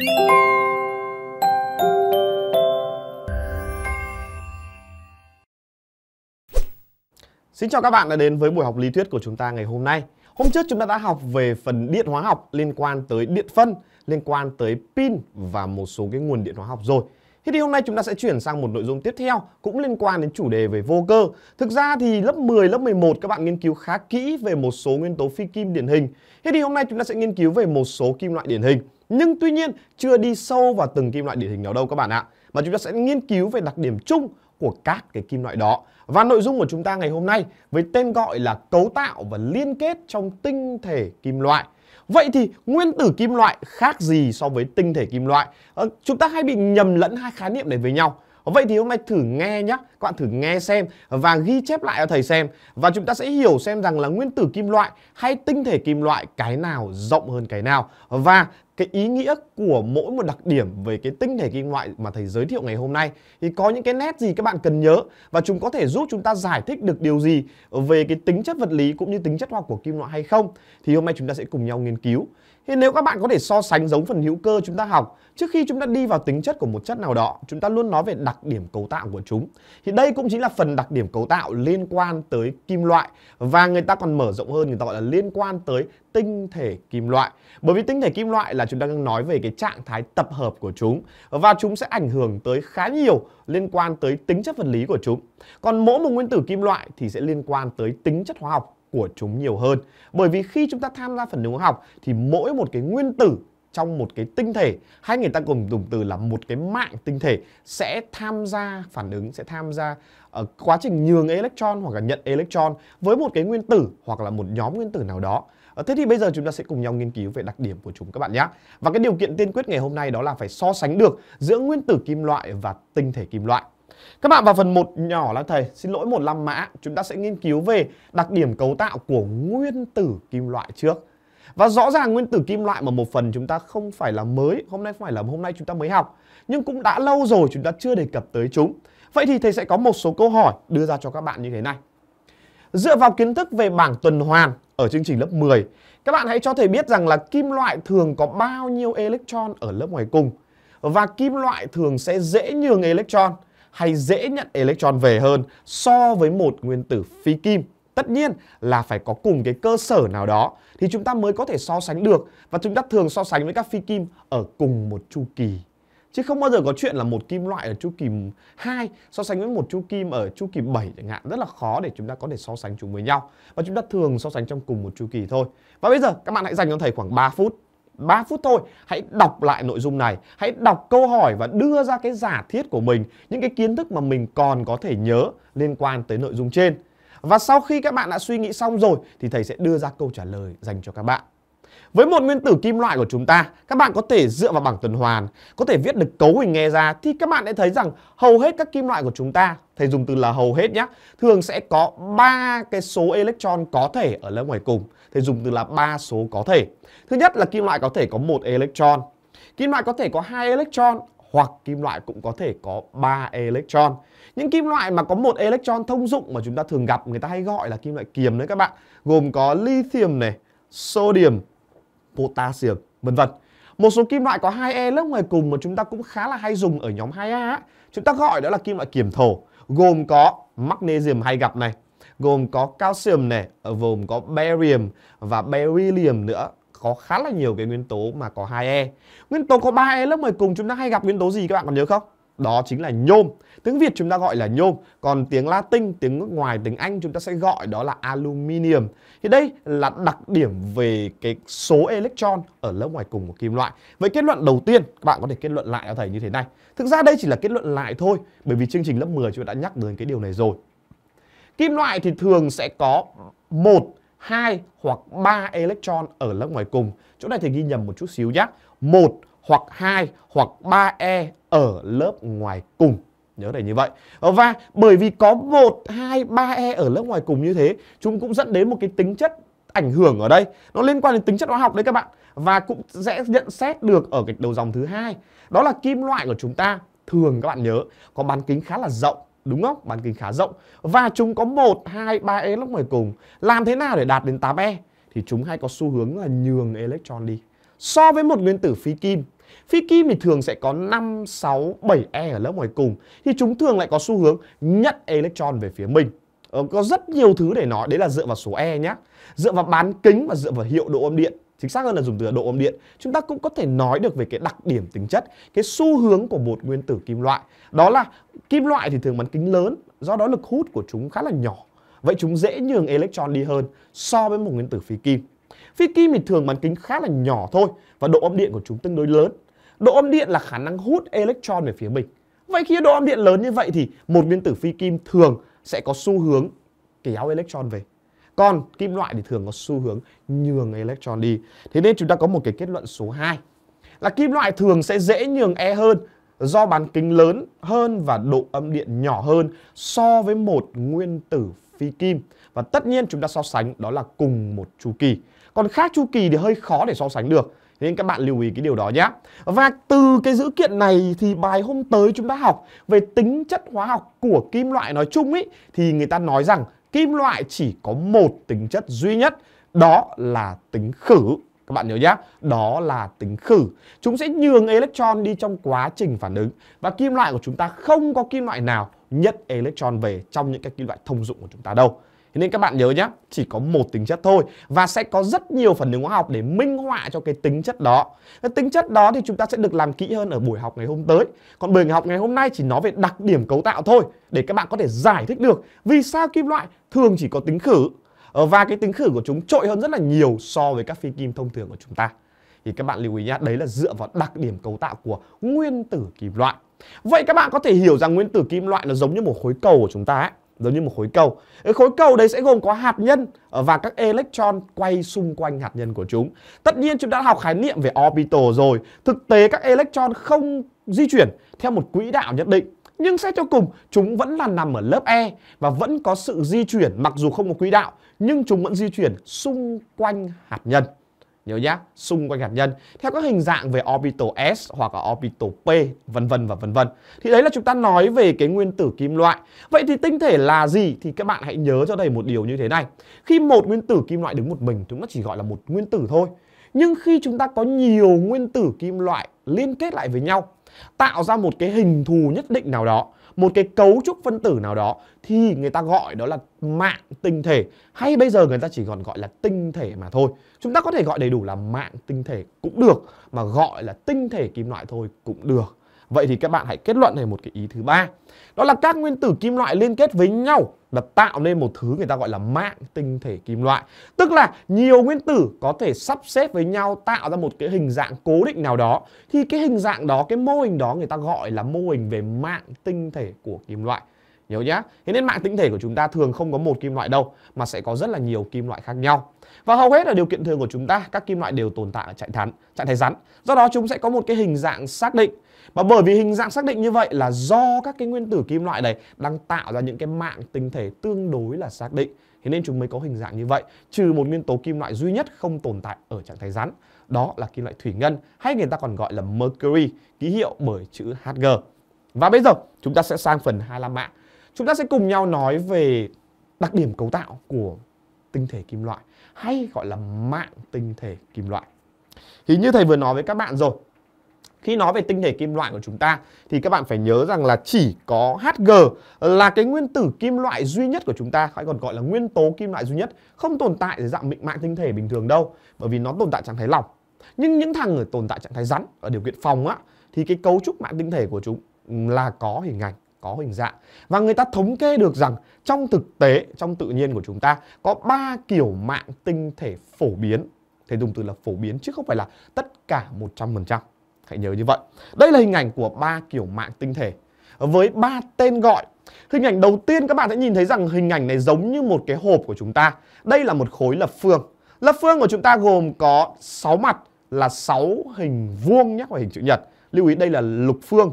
Xin chào các bạn đã đến với buổi học lý thuyết của chúng ta ngày hôm nay. Hôm trước chúng ta đã học về phần điện hóa học liên quan tới điện phân, liên quan tới pin và một số cái nguồn điện hóa học rồi. Thế thì hôm nay chúng ta sẽ chuyển sang một nội dung tiếp theo cũng liên quan đến chủ đề về vô cơ. Thực ra thì lớp 10, lớp 11 các bạn nghiên cứu khá kỹ về một số nguyên tố phi kim điển hình. Thế thì hôm nay chúng ta sẽ nghiên cứu về một số kim loại điển hình nhưng tuy nhiên chưa đi sâu vào từng kim loại điển hình nào đâu các bạn ạ. Mà chúng ta sẽ nghiên cứu về đặc điểm chung của các cái kim loại đó. Và nội dung của chúng ta ngày hôm nay với tên gọi là cấu tạo và liên kết trong tinh thể kim loại. Vậy thì nguyên tử kim loại khác gì so với tinh thể kim loại? Ờ, chúng ta hay bị nhầm lẫn hai khái niệm này với nhau. Vậy thì hôm nay thử nghe nhé, các bạn thử nghe xem và ghi chép lại cho thầy xem và chúng ta sẽ hiểu xem rằng là nguyên tử kim loại hay tinh thể kim loại cái nào rộng hơn cái nào và cái ý nghĩa của mỗi một đặc điểm về cái tinh thể kim loại mà thầy giới thiệu ngày hôm nay thì có những cái nét gì các bạn cần nhớ và chúng có thể giúp chúng ta giải thích được điều gì về cái tính chất vật lý cũng như tính chất hóa của kim loại hay không thì hôm nay chúng ta sẽ cùng nhau nghiên cứu thì nếu các bạn có thể so sánh giống phần hữu cơ chúng ta học, trước khi chúng ta đi vào tính chất của một chất nào đó, chúng ta luôn nói về đặc điểm cấu tạo của chúng. Thì đây cũng chính là phần đặc điểm cấu tạo liên quan tới kim loại và người ta còn mở rộng hơn người ta gọi là liên quan tới tinh thể kim loại. Bởi vì tinh thể kim loại là chúng ta đang nói về cái trạng thái tập hợp của chúng và chúng sẽ ảnh hưởng tới khá nhiều liên quan tới tính chất vật lý của chúng. Còn mỗi một nguyên tử kim loại thì sẽ liên quan tới tính chất hóa học của chúng nhiều hơn. Bởi vì khi chúng ta tham gia phần hóa học thì mỗi một cái nguyên tử trong một cái tinh thể hay người ta cùng dùng từ là một cái mạng tinh thể sẽ tham gia phản ứng sẽ tham gia ở ờ, quá trình nhường electron hoặc là nhận electron với một cái nguyên tử hoặc là một nhóm nguyên tử nào đó ờ, Thế thì bây giờ chúng ta sẽ cùng nhau nghiên cứu về đặc điểm của chúng các bạn nhé. Và cái điều kiện tiên quyết ngày hôm nay đó là phải so sánh được giữa nguyên tử kim loại và tinh thể kim loại. Các bạn vào phần 1 nhỏ là thầy, xin lỗi một lăm mã, chúng ta sẽ nghiên cứu về đặc điểm cấu tạo của nguyên tử kim loại trước. Và rõ ràng nguyên tử kim loại mà một phần chúng ta không phải là mới, hôm nay không phải là hôm nay chúng ta mới học, nhưng cũng đã lâu rồi chúng ta chưa đề cập tới chúng. Vậy thì thầy sẽ có một số câu hỏi đưa ra cho các bạn như thế này. Dựa vào kiến thức về bảng tuần hoàn ở chương trình lớp 10, các bạn hãy cho thầy biết rằng là kim loại thường có bao nhiêu electron ở lớp ngoài cùng và kim loại thường sẽ dễ nhường electron hay dễ nhận electron về hơn so với một nguyên tử phi kim. Tất nhiên là phải có cùng cái cơ sở nào đó thì chúng ta mới có thể so sánh được và chúng ta thường so sánh với các phi kim ở cùng một chu kỳ. Chứ không bao giờ có chuyện là một kim loại ở chu kỳ 2 so sánh với một chu kim ở chu kỳ 7 chẳng hạn rất là khó để chúng ta có thể so sánh chúng với nhau. Và chúng ta thường so sánh trong cùng một chu kỳ thôi. Và bây giờ các bạn hãy dành cho thầy khoảng 3 phút 3 phút thôi hãy đọc lại nội dung này hãy đọc câu hỏi và đưa ra cái giả thiết của mình những cái kiến thức mà mình còn có thể nhớ liên quan tới nội dung trên và sau khi các bạn đã suy nghĩ xong rồi thì thầy sẽ đưa ra câu trả lời dành cho các bạn với một nguyên tử kim loại của chúng ta, các bạn có thể dựa vào bảng tuần hoàn, có thể viết được cấu hình nghe ra thì các bạn sẽ thấy rằng hầu hết các kim loại của chúng ta, thầy dùng từ là hầu hết nhé, thường sẽ có ba cái số electron có thể ở lớp ngoài cùng. Thầy dùng từ là ba số có thể. Thứ nhất là kim loại có thể có một electron. Kim loại có thể có hai electron hoặc kim loại cũng có thể có 3 electron. Những kim loại mà có một electron thông dụng mà chúng ta thường gặp người ta hay gọi là kim loại kiềm đấy các bạn, gồm có lithium này, sodium, potassium, vân vân. Một số kim loại có hai e lớp ngoài cùng mà chúng ta cũng khá là hay dùng ở nhóm 2A ấy. Chúng ta gọi đó là kim loại kiểm thổ, gồm có magnesium hay gặp này, gồm có calcium này, gồm có barium và beryllium nữa có khá là nhiều cái nguyên tố mà có hai e Nguyên tố có ba e lớp ngoài cùng chúng ta hay gặp nguyên tố gì các bạn còn nhớ không? đó chính là nhôm tiếng việt chúng ta gọi là nhôm còn tiếng latin tiếng nước ngoài tiếng anh chúng ta sẽ gọi đó là aluminium thì đây là đặc điểm về cái số electron ở lớp ngoài cùng của kim loại vậy kết luận đầu tiên các bạn có thể kết luận lại cho thầy như thế này thực ra đây chỉ là kết luận lại thôi bởi vì chương trình lớp 10 chúng ta đã nhắc đến cái điều này rồi kim loại thì thường sẽ có một hai hoặc ba electron ở lớp ngoài cùng. Chỗ này thì ghi nhầm một chút xíu nhé. một hoặc 2 hoặc 3E ở lớp ngoài cùng. Nhớ để như vậy. Ờ, và bởi vì có 1, 2, 3E ở lớp ngoài cùng như thế, chúng cũng dẫn đến một cái tính chất ảnh hưởng ở đây. Nó liên quan đến tính chất hóa học đấy các bạn. Và cũng sẽ nhận xét được ở cái đầu dòng thứ hai. Đó là kim loại của chúng ta thường các bạn nhớ có bán kính khá là rộng đúng không? Bán kính khá rộng và chúng có 1 2 3 e lớp ngoài cùng. Làm thế nào để đạt đến 8 e? Thì chúng hay có xu hướng là nhường electron đi. So với một nguyên tử phi kim Phi kim thì thường sẽ có 5, 6, 7 E ở lớp ngoài cùng Thì chúng thường lại có xu hướng nhận electron về phía mình ờ, Có rất nhiều thứ để nói, đấy là dựa vào số E nhé Dựa vào bán kính và dựa vào hiệu độ âm điện chính xác hơn là dùng từ độ âm điện chúng ta cũng có thể nói được về cái đặc điểm tính chất cái xu hướng của một nguyên tử kim loại đó là kim loại thì thường bán kính lớn do đó lực hút của chúng khá là nhỏ vậy chúng dễ nhường electron đi hơn so với một nguyên tử phi kim phi kim thì thường bán kính khá là nhỏ thôi và độ âm điện của chúng tương đối lớn độ âm điện là khả năng hút electron về phía mình vậy khi độ âm điện lớn như vậy thì một nguyên tử phi kim thường sẽ có xu hướng kéo electron về còn kim loại thì thường có xu hướng nhường electron đi thế nên chúng ta có một cái kết luận số 2 là kim loại thường sẽ dễ nhường e hơn do bán kính lớn hơn và độ âm điện nhỏ hơn so với một nguyên tử phi kim và tất nhiên chúng ta so sánh đó là cùng một chu kỳ còn khác chu kỳ thì hơi khó để so sánh được nên các bạn lưu ý cái điều đó nhé và từ cái dữ kiện này thì bài hôm tới chúng ta học về tính chất hóa học của kim loại nói chung ấy thì người ta nói rằng kim loại chỉ có một tính chất duy nhất đó là tính khử các bạn nhớ nhé, đó là tính khử. Chúng sẽ nhường electron đi trong quá trình phản ứng và kim loại của chúng ta không có kim loại nào nhận electron về trong những cái kim loại thông dụng của chúng ta đâu. Thế nên các bạn nhớ nhé, chỉ có một tính chất thôi và sẽ có rất nhiều phần ứng hóa học để minh họa cho cái tính chất đó. Cái tính chất đó thì chúng ta sẽ được làm kỹ hơn ở buổi học ngày hôm tới. Còn buổi học ngày hôm nay chỉ nói về đặc điểm cấu tạo thôi để các bạn có thể giải thích được vì sao kim loại thường chỉ có tính khử ờ, và cái tính khử của chúng trội hơn rất là nhiều so với các phi kim thông thường của chúng ta. Thì các bạn lưu ý nhé, đấy là dựa vào đặc điểm cấu tạo của nguyên tử kim loại. Vậy các bạn có thể hiểu rằng nguyên tử kim loại nó giống như một khối cầu của chúng ta ấy giống như một khối cầu. Cái khối cầu đấy sẽ gồm có hạt nhân ờ, và các electron quay xung quanh hạt nhân của chúng. Tất nhiên chúng đã học khái niệm về orbital rồi. Thực tế các electron không di chuyển theo một quỹ đạo nhất định. Nhưng xét cho cùng, chúng vẫn là nằm ở lớp E và vẫn có sự di chuyển mặc dù không có quỹ đạo, nhưng chúng vẫn di chuyển xung quanh hạt nhân nhớ nhá xung quanh hạt nhân theo các hình dạng về orbital s hoặc là orbital p vân vân và vân vân thì đấy là chúng ta nói về cái nguyên tử kim loại vậy thì tinh thể là gì thì các bạn hãy nhớ cho thầy một điều như thế này khi một nguyên tử kim loại đứng một mình chúng ta chỉ gọi là một nguyên tử thôi nhưng khi chúng ta có nhiều nguyên tử kim loại liên kết lại với nhau tạo ra một cái hình thù nhất định nào đó một cái cấu trúc phân tử nào đó thì người ta gọi đó là mạng tinh thể hay bây giờ người ta chỉ còn gọi là tinh thể mà thôi chúng ta có thể gọi đầy đủ là mạng tinh thể cũng được mà gọi là tinh thể kim loại thôi cũng được vậy thì các bạn hãy kết luận này một cái ý thứ ba đó là các nguyên tử kim loại liên kết với nhau là tạo nên một thứ người ta gọi là mạng tinh thể kim loại. Tức là nhiều nguyên tử có thể sắp xếp với nhau tạo ra một cái hình dạng cố định nào đó. Thì cái hình dạng đó, cái mô hình đó người ta gọi là mô hình về mạng tinh thể của kim loại. Nhớ nhá. Thế nên mạng tinh thể của chúng ta thường không có một kim loại đâu mà sẽ có rất là nhiều kim loại khác nhau. Và hầu hết là điều kiện thường của chúng ta, các kim loại đều tồn tại ở trạng thắn, trạng thái rắn. Do đó chúng sẽ có một cái hình dạng xác định và bởi vì hình dạng xác định như vậy là do các cái nguyên tử kim loại này đang tạo ra những cái mạng tinh thể tương đối là xác định. Thế nên chúng mới có hình dạng như vậy, trừ một nguyên tố kim loại duy nhất không tồn tại ở trạng thái rắn. Đó là kim loại thủy ngân hay người ta còn gọi là mercury, ký hiệu bởi chữ HG. Và bây giờ chúng ta sẽ sang phần 25 mạng. Chúng ta sẽ cùng nhau nói về đặc điểm cấu tạo của tinh thể kim loại hay gọi là mạng tinh thể kim loại. Thì như thầy vừa nói với các bạn rồi, khi nói về tinh thể kim loại của chúng ta thì các bạn phải nhớ rằng là chỉ có Hg là cái nguyên tử kim loại duy nhất của chúng ta hay còn gọi là nguyên tố kim loại duy nhất không tồn tại dưới dạng mịn màng tinh thể bình thường đâu bởi vì nó tồn tại trạng thái lỏng nhưng những thằng ở tồn tại trạng thái rắn ở điều kiện phòng á thì cái cấu trúc mạng tinh thể của chúng là có hình ảnh có hình dạng và người ta thống kê được rằng trong thực tế trong tự nhiên của chúng ta có ba kiểu mạng tinh thể phổ biến thầy dùng từ là phổ biến chứ không phải là tất cả 100% Hãy nhớ như vậy. Đây là hình ảnh của ba kiểu mạng tinh thể với ba tên gọi. Hình ảnh đầu tiên các bạn sẽ nhìn thấy rằng hình ảnh này giống như một cái hộp của chúng ta. Đây là một khối lập phương. Lập phương của chúng ta gồm có 6 mặt là 6 hình vuông nhé và hình chữ nhật. Lưu ý đây là lục phương.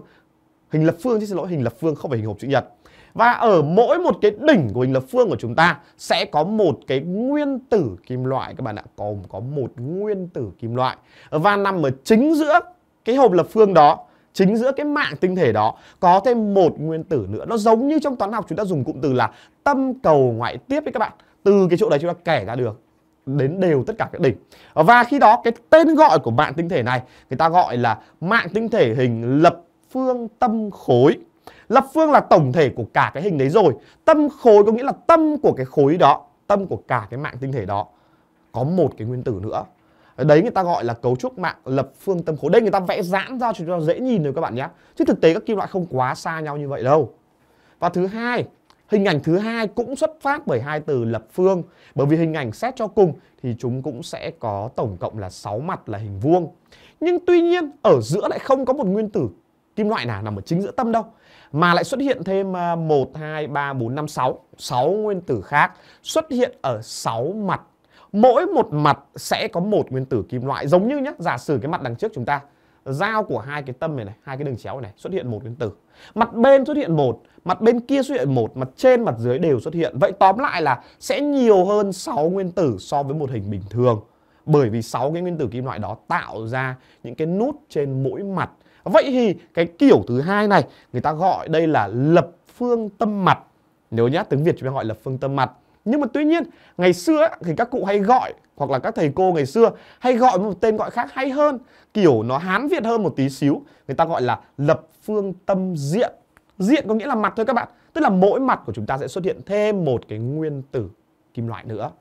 Hình lập phương chứ xin lỗi, hình lập phương không phải hình hộp chữ nhật. Và ở mỗi một cái đỉnh của hình lập phương của chúng ta sẽ có một cái nguyên tử kim loại các bạn ạ, gồm có một nguyên tử kim loại và nằm ở chính giữa cái hộp lập phương đó chính giữa cái mạng tinh thể đó có thêm một nguyên tử nữa nó giống như trong toán học chúng ta dùng cụm từ là tâm cầu ngoại tiếp với các bạn từ cái chỗ đấy chúng ta kẻ ra được đến đều tất cả các đỉnh và khi đó cái tên gọi của mạng tinh thể này người ta gọi là mạng tinh thể hình lập phương tâm khối lập phương là tổng thể của cả cái hình đấy rồi tâm khối có nghĩa là tâm của cái khối đó tâm của cả cái mạng tinh thể đó có một cái nguyên tử nữa đấy người ta gọi là cấu trúc mạng lập phương tâm khối đây người ta vẽ giãn ra cho chúng ta dễ nhìn rồi các bạn nhé chứ thực tế các kim loại không quá xa nhau như vậy đâu và thứ hai hình ảnh thứ hai cũng xuất phát bởi hai từ lập phương bởi vì hình ảnh xét cho cùng thì chúng cũng sẽ có tổng cộng là 6 mặt là hình vuông nhưng tuy nhiên ở giữa lại không có một nguyên tử kim loại nào nằm ở chính giữa tâm đâu mà lại xuất hiện thêm 1 2 3 4 5 6 6 nguyên tử khác xuất hiện ở 6 mặt mỗi một mặt sẽ có một nguyên tử kim loại giống như nhá giả sử cái mặt đằng trước chúng ta giao của hai cái tâm này này hai cái đường chéo này, xuất hiện một nguyên tử mặt bên xuất hiện một mặt bên kia xuất hiện một mặt trên mặt dưới đều xuất hiện vậy tóm lại là sẽ nhiều hơn 6 nguyên tử so với một hình bình thường bởi vì 6 cái nguyên tử kim loại đó tạo ra những cái nút trên mỗi mặt vậy thì cái kiểu thứ hai này người ta gọi đây là lập phương tâm mặt nếu nhá tiếng việt chúng ta gọi lập phương tâm mặt nhưng mà tuy nhiên ngày xưa thì các cụ hay gọi hoặc là các thầy cô ngày xưa hay gọi một tên gọi khác hay hơn kiểu nó hán việt hơn một tí xíu người ta gọi là lập phương tâm diện diện có nghĩa là mặt thôi các bạn tức là mỗi mặt của chúng ta sẽ xuất hiện thêm một cái nguyên tử kim loại nữa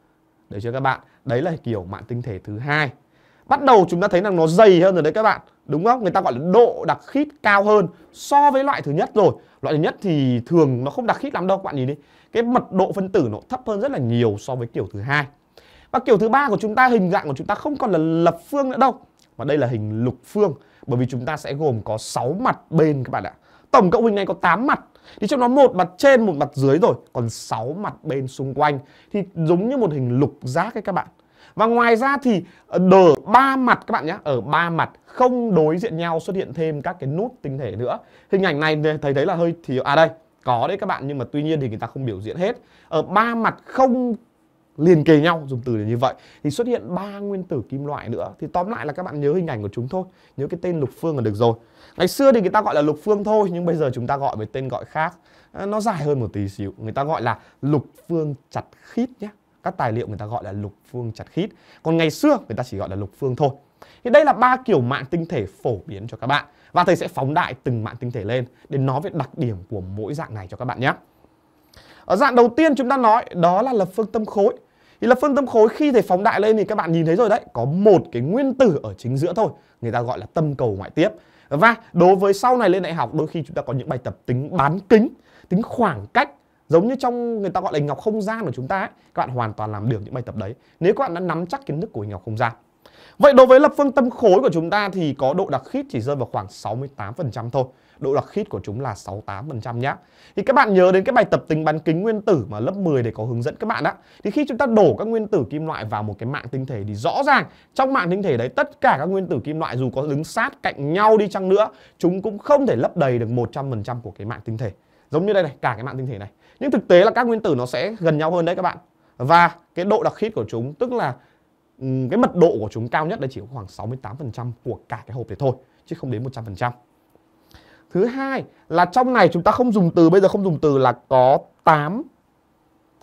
được chưa các bạn đấy là kiểu mạng tinh thể thứ hai bắt đầu chúng ta thấy rằng nó dày hơn rồi đấy các bạn đúng không người ta gọi là độ đặc khít cao hơn so với loại thứ nhất rồi loại thứ nhất thì thường nó không đặc khít lắm đâu các bạn nhìn đi cái mật độ phân tử nó thấp hơn rất là nhiều so với kiểu thứ hai và kiểu thứ ba của chúng ta hình dạng của chúng ta không còn là lập phương nữa đâu mà đây là hình lục phương bởi vì chúng ta sẽ gồm có 6 mặt bên các bạn ạ tổng cộng hình này có 8 mặt thì trong đó một mặt trên một mặt dưới rồi còn 6 mặt bên xung quanh thì giống như một hình lục giác ấy các bạn và ngoài ra thì ở ờ, ba mặt các bạn nhé Ở ba mặt không đối diện nhau xuất hiện thêm các cái nút tinh thể nữa Hình ảnh này thấy thấy là hơi thiếu À đây có đấy các bạn nhưng mà tuy nhiên thì người ta không biểu diễn hết Ở ba mặt không liền kề nhau dùng từ như vậy thì xuất hiện ba nguyên tử kim loại nữa thì tóm lại là các bạn nhớ hình ảnh của chúng thôi nhớ cái tên lục phương là được rồi ngày xưa thì người ta gọi là lục phương thôi nhưng bây giờ chúng ta gọi với tên gọi khác ờ, nó dài hơn một tí xíu người ta gọi là lục phương chặt khít nhé các tài liệu người ta gọi là lục phương chặt khít còn ngày xưa người ta chỉ gọi là lục phương thôi thì đây là ba kiểu mạng tinh thể phổ biến cho các bạn và thầy sẽ phóng đại từng mạng tinh thể lên để nói về đặc điểm của mỗi dạng này cho các bạn nhé ở dạng đầu tiên chúng ta nói đó là lập phương tâm khối thì lập phương tâm khối khi thầy phóng đại lên thì các bạn nhìn thấy rồi đấy có một cái nguyên tử ở chính giữa thôi người ta gọi là tâm cầu ngoại tiếp và đối với sau này lên đại học đôi khi chúng ta có những bài tập tính bán kính tính khoảng cách giống như trong người ta gọi là ngọc không gian của chúng ta ấy, các bạn hoàn toàn làm được những bài tập đấy nếu các bạn đã nắm chắc kiến thức của ngọc không gian vậy đối với lập phương tâm khối của chúng ta thì có độ đặc khít chỉ rơi vào khoảng 68% thôi độ đặc khít của chúng là 68% nhá. Thì các bạn nhớ đến cái bài tập tính bán kính nguyên tử mà lớp 10 để có hướng dẫn các bạn á. Thì khi chúng ta đổ các nguyên tử kim loại vào một cái mạng tinh thể thì rõ ràng trong mạng tinh thể đấy tất cả các nguyên tử kim loại dù có đứng sát cạnh nhau đi chăng nữa, chúng cũng không thể lấp đầy được 100% của cái mạng tinh thể. Giống như đây này, cả cái mạng tinh thể này nhưng thực tế là các nguyên tử nó sẽ gần nhau hơn đấy các bạn và cái độ đặc hít của chúng tức là ừ, cái mật độ của chúng cao nhất đấy chỉ có khoảng 68% của cả cái hộp này thôi chứ không đến 100%. Thứ hai là trong này chúng ta không dùng từ bây giờ không dùng từ là có 8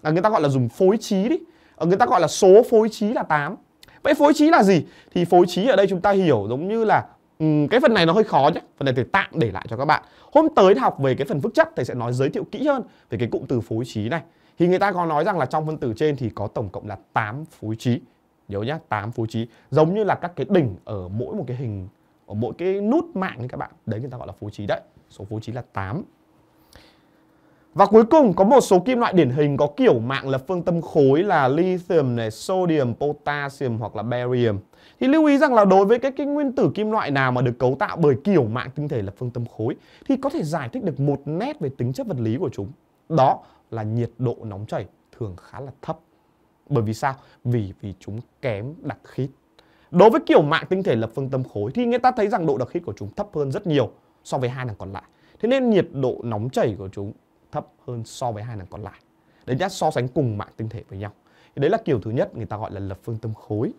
à, người ta gọi là dùng phối trí đi. À, người ta gọi là số phối trí là 8. Vậy phối trí là gì? Thì phối trí ở đây chúng ta hiểu giống như là Uhm, cái phần này nó hơi khó nhé phần này thầy tạm để lại cho các bạn hôm tới học về cái phần phức chất thầy sẽ nói giới thiệu kỹ hơn về cái cụm từ phối trí này thì người ta có nói rằng là trong phân tử trên thì có tổng cộng là 8 phối trí nhớ nhá 8 phối trí giống như là các cái đỉnh ở mỗi một cái hình ở mỗi cái nút mạng ấy các bạn đấy người ta gọi là phối trí đấy số phối trí là 8 và cuối cùng có một số kim loại điển hình có kiểu mạng lập phương tâm khối là lithium này, sodium, potassium hoặc là barium thì lưu ý rằng là đối với các cái nguyên tử kim loại nào mà được cấu tạo bởi kiểu mạng tinh thể lập phương tâm khối thì có thể giải thích được một nét về tính chất vật lý của chúng đó là nhiệt độ nóng chảy thường khá là thấp bởi vì sao vì vì chúng kém đặc khít đối với kiểu mạng tinh thể lập phương tâm khối thì người ta thấy rằng độ đặc khít của chúng thấp hơn rất nhiều so với hai nàng còn lại thế nên nhiệt độ nóng chảy của chúng thấp hơn so với hai nàng còn lại đấy nhá so sánh cùng mạng tinh thể với nhau thì đấy là kiểu thứ nhất người ta gọi là lập phương tâm khối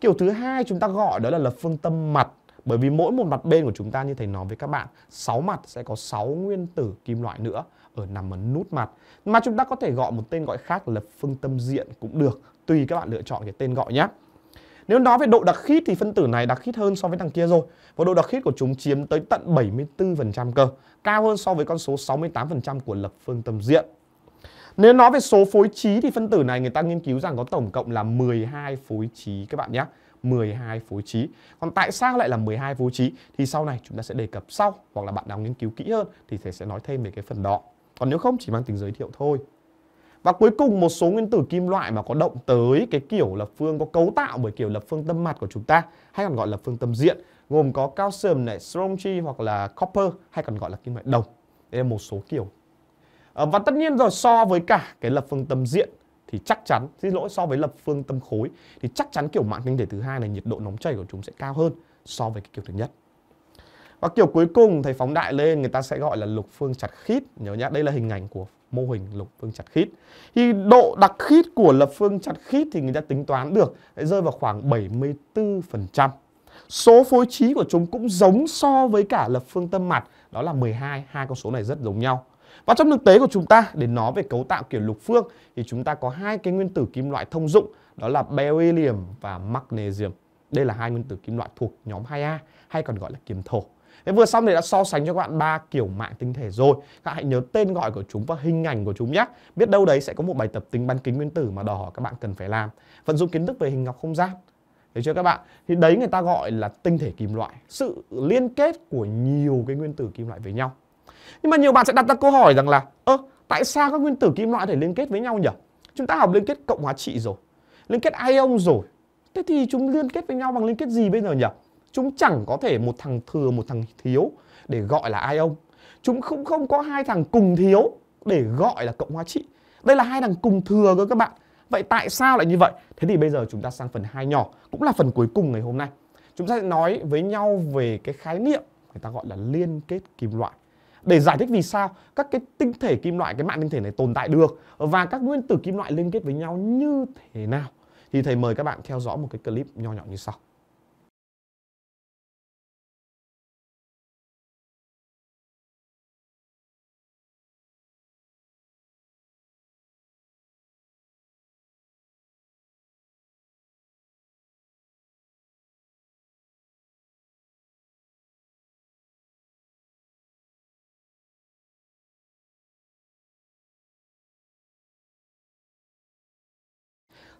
Kiểu thứ hai chúng ta gọi đó là lập phương tâm mặt bởi vì mỗi một mặt bên của chúng ta như thầy nói với các bạn, 6 mặt sẽ có 6 nguyên tử kim loại nữa ở nằm ở nút mặt. Mà chúng ta có thể gọi một tên gọi khác là lập phương tâm diện cũng được, tùy các bạn lựa chọn cái tên gọi nhé. Nếu nói về độ đặc khít thì phân tử này đặc khít hơn so với đằng kia rồi. Và độ đặc khít của chúng chiếm tới tận 74% cơ, cao hơn so với con số 68% của lập phương tâm diện. Nếu nói về số phối trí thì phân tử này người ta nghiên cứu rằng có tổng cộng là 12 phối trí các bạn nhé. 12 phối trí. Còn tại sao lại là 12 phối trí thì sau này chúng ta sẽ đề cập sau hoặc là bạn nào nghiên cứu kỹ hơn thì thầy sẽ nói thêm về cái phần đó. Còn nếu không chỉ mang tính giới thiệu thôi. Và cuối cùng một số nguyên tử kim loại mà có động tới cái kiểu lập phương có cấu tạo bởi kiểu lập phương tâm mặt của chúng ta hay còn gọi là phương tâm diện gồm có calcium này, strontium hoặc là copper hay còn gọi là kim loại đồng. Đây là một số kiểu Ờ, và tất nhiên rồi so với cả cái lập phương tâm diện thì chắc chắn xin lỗi so với lập phương tâm khối thì chắc chắn kiểu mạng kinh thể thứ hai này nhiệt độ nóng chảy của chúng sẽ cao hơn so với cái kiểu thứ nhất và kiểu cuối cùng thầy phóng đại lên người ta sẽ gọi là lục phương chặt khít nhớ nhá đây là hình ảnh của mô hình lục phương chặt khít thì độ đặc khít của lập phương chặt khít thì người ta tính toán được rơi vào khoảng 74% số phối trí của chúng cũng giống so với cả lập phương tâm mặt đó là 12 hai con số này rất giống nhau và trong thực tế của chúng ta để nói về cấu tạo kiểu lục phương thì chúng ta có hai cái nguyên tử kim loại thông dụng đó là beryllium và magnesium. Đây là hai nguyên tử kim loại thuộc nhóm 2A hay còn gọi là kiềm thổ. Thế vừa xong thì đã so sánh cho các bạn ba kiểu mạng tinh thể rồi. Các bạn hãy nhớ tên gọi của chúng và hình ảnh của chúng nhé. Biết đâu đấy sẽ có một bài tập tính bán kính nguyên tử mà đòi hỏi các bạn cần phải làm. Vận dụng kiến thức về hình học không gian. Đấy chưa các bạn? Thì đấy người ta gọi là tinh thể kim loại, sự liên kết của nhiều cái nguyên tử kim loại với nhau nhưng mà nhiều bạn sẽ đặt ra câu hỏi rằng là ơ tại sao các nguyên tử kim loại thể liên kết với nhau nhỉ chúng ta học liên kết cộng hóa trị rồi liên kết ion rồi thế thì chúng liên kết với nhau bằng liên kết gì bây giờ nhỉ chúng chẳng có thể một thằng thừa một thằng thiếu để gọi là ion chúng không không có hai thằng cùng thiếu để gọi là cộng hóa trị đây là hai thằng cùng thừa cơ các bạn vậy tại sao lại như vậy thế thì bây giờ chúng ta sang phần hai nhỏ cũng là phần cuối cùng ngày hôm nay chúng ta sẽ nói với nhau về cái khái niệm người ta gọi là liên kết kim loại để giải thích vì sao các cái tinh thể kim loại cái mạng tinh thể này tồn tại được và các nguyên tử kim loại liên kết với nhau như thế nào thì thầy mời các bạn theo dõi một cái clip nho nhỏ như sau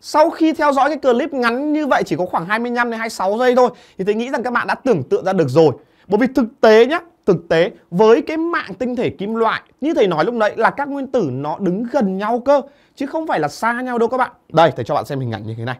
Sau khi theo dõi cái clip ngắn như vậy chỉ có khoảng 25 đến 26 giây thôi thì tôi nghĩ rằng các bạn đã tưởng tượng ra được rồi. Bởi vì thực tế nhá, thực tế với cái mạng tinh thể kim loại như thầy nói lúc nãy là các nguyên tử nó đứng gần nhau cơ chứ không phải là xa nhau đâu các bạn. Đây, thầy cho bạn xem hình ảnh như thế này.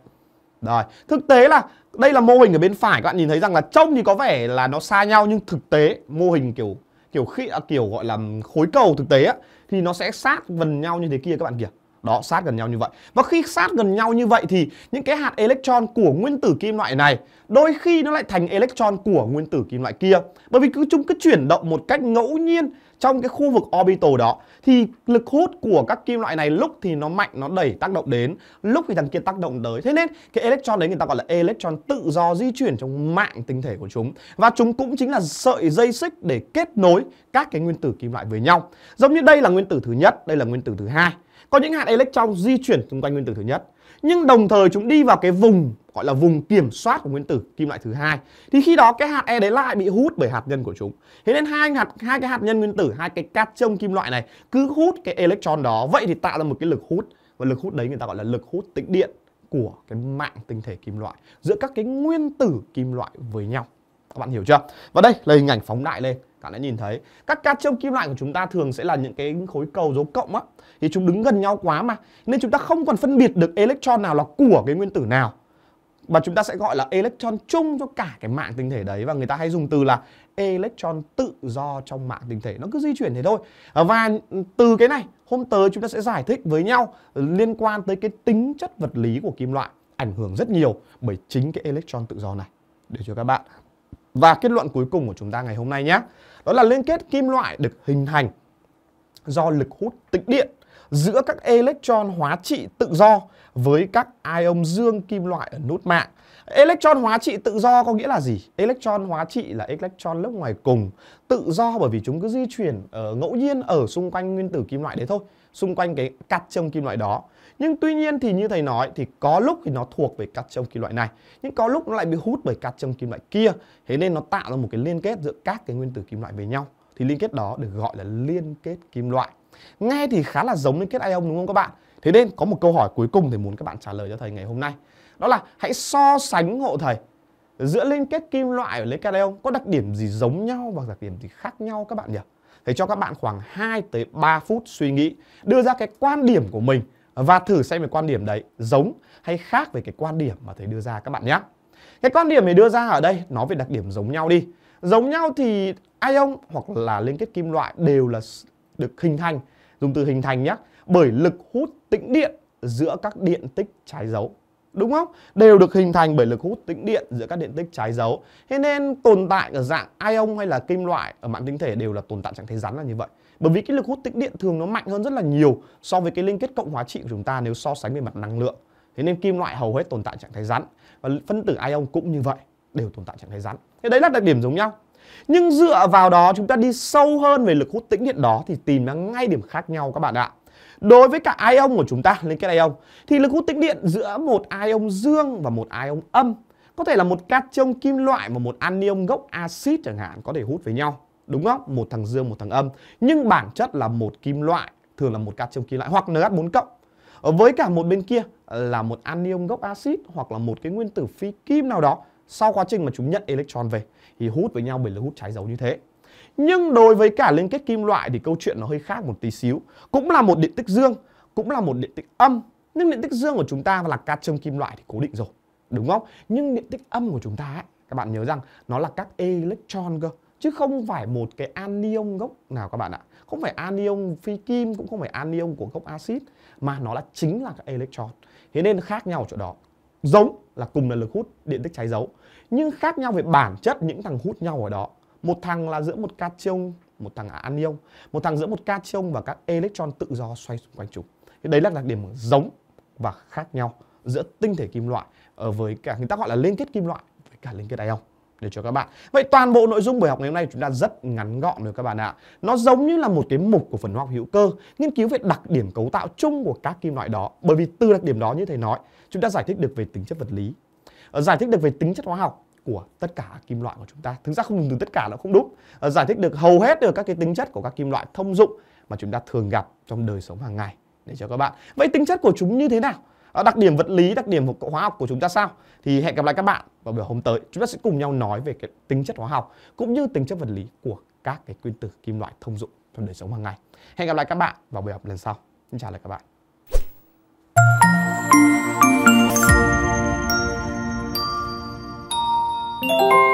Rồi, thực tế là đây là mô hình ở bên phải các bạn nhìn thấy rằng là trông thì có vẻ là nó xa nhau nhưng thực tế mô hình kiểu kiểu khi à, kiểu gọi là khối cầu thực tế á thì nó sẽ sát gần nhau như thế kia các bạn kìa. Đó, sát gần nhau như vậy. Và khi sát gần nhau như vậy thì những cái hạt electron của nguyên tử kim loại này đôi khi nó lại thành electron của nguyên tử kim loại kia. Bởi vì cứ chung cứ chuyển động một cách ngẫu nhiên trong cái khu vực orbital đó thì lực hút của các kim loại này lúc thì nó mạnh nó đẩy tác động đến, lúc thì thằng kia tác động tới. Thế nên cái electron đấy người ta gọi là electron tự do di chuyển trong mạng tinh thể của chúng và chúng cũng chính là sợi dây xích để kết nối các cái nguyên tử kim loại với nhau. Giống như đây là nguyên tử thứ nhất, đây là nguyên tử thứ hai có những hạt electron di chuyển xung quanh nguyên tử thứ nhất nhưng đồng thời chúng đi vào cái vùng gọi là vùng kiểm soát của nguyên tử kim loại thứ hai thì khi đó cái hạt e đấy lại bị hút bởi hạt nhân của chúng thế nên hai hạt hai cái hạt nhân nguyên tử hai cái cát trông kim loại này cứ hút cái electron đó vậy thì tạo ra một cái lực hút và lực hút đấy người ta gọi là lực hút tĩnh điện của cái mạng tinh thể kim loại giữa các cái nguyên tử kim loại với nhau các bạn hiểu chưa và đây là hình ảnh phóng đại lên các đã nhìn thấy Các cát châm kim loại của chúng ta thường sẽ là những cái khối cầu dấu cộng á Thì chúng đứng gần nhau quá mà Nên chúng ta không còn phân biệt được electron nào là của cái nguyên tử nào Và chúng ta sẽ gọi là electron chung cho cả cái mạng tinh thể đấy Và người ta hay dùng từ là electron tự do trong mạng tinh thể Nó cứ di chuyển thế thôi Và từ cái này hôm tới chúng ta sẽ giải thích với nhau Liên quan tới cái tính chất vật lý của kim loại Ảnh hưởng rất nhiều bởi chính cái electron tự do này Để cho các bạn và kết luận cuối cùng của chúng ta ngày hôm nay nhé, đó là liên kết kim loại được hình thành do lực hút tĩnh điện giữa các electron hóa trị tự do với các ion dương kim loại ở nút mạng. Electron hóa trị tự do có nghĩa là gì? Electron hóa trị là electron lớp ngoài cùng tự do bởi vì chúng cứ di chuyển ở ngẫu nhiên ở xung quanh nguyên tử kim loại đấy thôi, xung quanh cái trong kim loại đó nhưng tuy nhiên thì như thầy nói thì có lúc thì nó thuộc về các trong kim loại này nhưng có lúc nó lại bị hút bởi các trong kim loại kia thế nên nó tạo ra một cái liên kết giữa các cái nguyên tử kim loại với nhau thì liên kết đó được gọi là liên kết kim loại nghe thì khá là giống liên kết ion đúng không các bạn thế nên có một câu hỏi cuối cùng thầy muốn các bạn trả lời cho thầy ngày hôm nay đó là hãy so sánh hộ thầy giữa liên kết kim loại và liên kết ion có đặc điểm gì giống nhau và đặc điểm gì khác nhau các bạn nhỉ? Thầy cho các bạn khoảng 2 tới 3 phút suy nghĩ, đưa ra cái quan điểm của mình và thử xem về quan điểm đấy giống hay khác về cái quan điểm mà thầy đưa ra các bạn nhé. Cái quan điểm thầy đưa ra ở đây nó về đặc điểm giống nhau đi. Giống nhau thì ion hoặc là liên kết kim loại đều là được hình thành, dùng từ hình thành nhé, bởi lực hút tĩnh điện giữa các điện tích trái dấu. Đúng không? Đều được hình thành bởi lực hút tĩnh điện giữa các điện tích trái dấu. Thế nên tồn tại ở dạng ion hay là kim loại ở mạng tinh thể đều là tồn tại trạng thái rắn là như vậy bởi vì cái lực hút tĩnh điện thường nó mạnh hơn rất là nhiều so với cái liên kết cộng hóa trị của chúng ta nếu so sánh về mặt năng lượng thế nên kim loại hầu hết tồn tại trạng thái rắn và phân tử ion cũng như vậy đều tồn tại trạng thái rắn thế đấy là đặc điểm giống nhau nhưng dựa vào đó chúng ta đi sâu hơn về lực hút tĩnh điện đó thì tìm ra ngay điểm khác nhau các bạn ạ đối với cả ion của chúng ta liên kết ion thì lực hút tĩnh điện giữa một ion dương và một ion âm có thể là một cation kim loại và một anion gốc axit chẳng hạn có thể hút với nhau đúng không một thằng dương một thằng âm nhưng bản chất là một kim loại thường là một cát trong kim loại hoặc NH 4 cộng với cả một bên kia là một anion gốc axit hoặc là một cái nguyên tử phi kim nào đó sau quá trình mà chúng nhận electron về thì hút với nhau bởi lực hút trái dấu như thế nhưng đối với cả liên kết kim loại thì câu chuyện nó hơi khác một tí xíu cũng là một điện tích dương cũng là một điện tích âm nhưng điện tích dương của chúng ta là cát trong kim loại thì cố định rồi đúng không nhưng điện tích âm của chúng ta ấy, các bạn nhớ rằng nó là các electron cơ chứ không phải một cái anion gốc nào các bạn ạ không phải anion phi kim cũng không phải anion của gốc axit mà nó là chính là các electron thế nên khác nhau chỗ đó giống là cùng là lực hút điện tích trái dấu nhưng khác nhau về bản chất những thằng hút nhau ở đó một thằng là giữa một cation một thằng anion một thằng giữa một cation và các electron tự do xoay xung quanh chúng thế đấy là đặc điểm giống và khác nhau giữa tinh thể kim loại ở ờ, với cả người ta gọi là liên kết kim loại với cả liên kết ion để cho các bạn. Vậy toàn bộ nội dung buổi học ngày hôm nay chúng ta rất ngắn gọn rồi các bạn ạ. Nó giống như là một cái mục của phần học hữu cơ, nghiên cứu về đặc điểm cấu tạo chung của các kim loại đó. Bởi vì từ đặc điểm đó như thầy nói, chúng ta giải thích được về tính chất vật lý, ờ, giải thích được về tính chất hóa học của tất cả kim loại của chúng ta. Thực ra không dùng từ tất cả là không đúng. Ờ, giải thích được hầu hết được các cái tính chất của các kim loại thông dụng mà chúng ta thường gặp trong đời sống hàng ngày để cho các bạn. Vậy tính chất của chúng như thế nào? Ờ, đặc điểm vật lý đặc điểm của hóa học của chúng ta sao thì hẹn gặp lại các bạn vào buổi hôm tới chúng ta sẽ cùng nhau nói về cái tính chất hóa học cũng như tính chất vật lý của các cái nguyên tử kim loại thông dụng trong đời sống hàng ngày hẹn gặp lại các bạn vào buổi học lần sau xin chào lại các bạn Thank you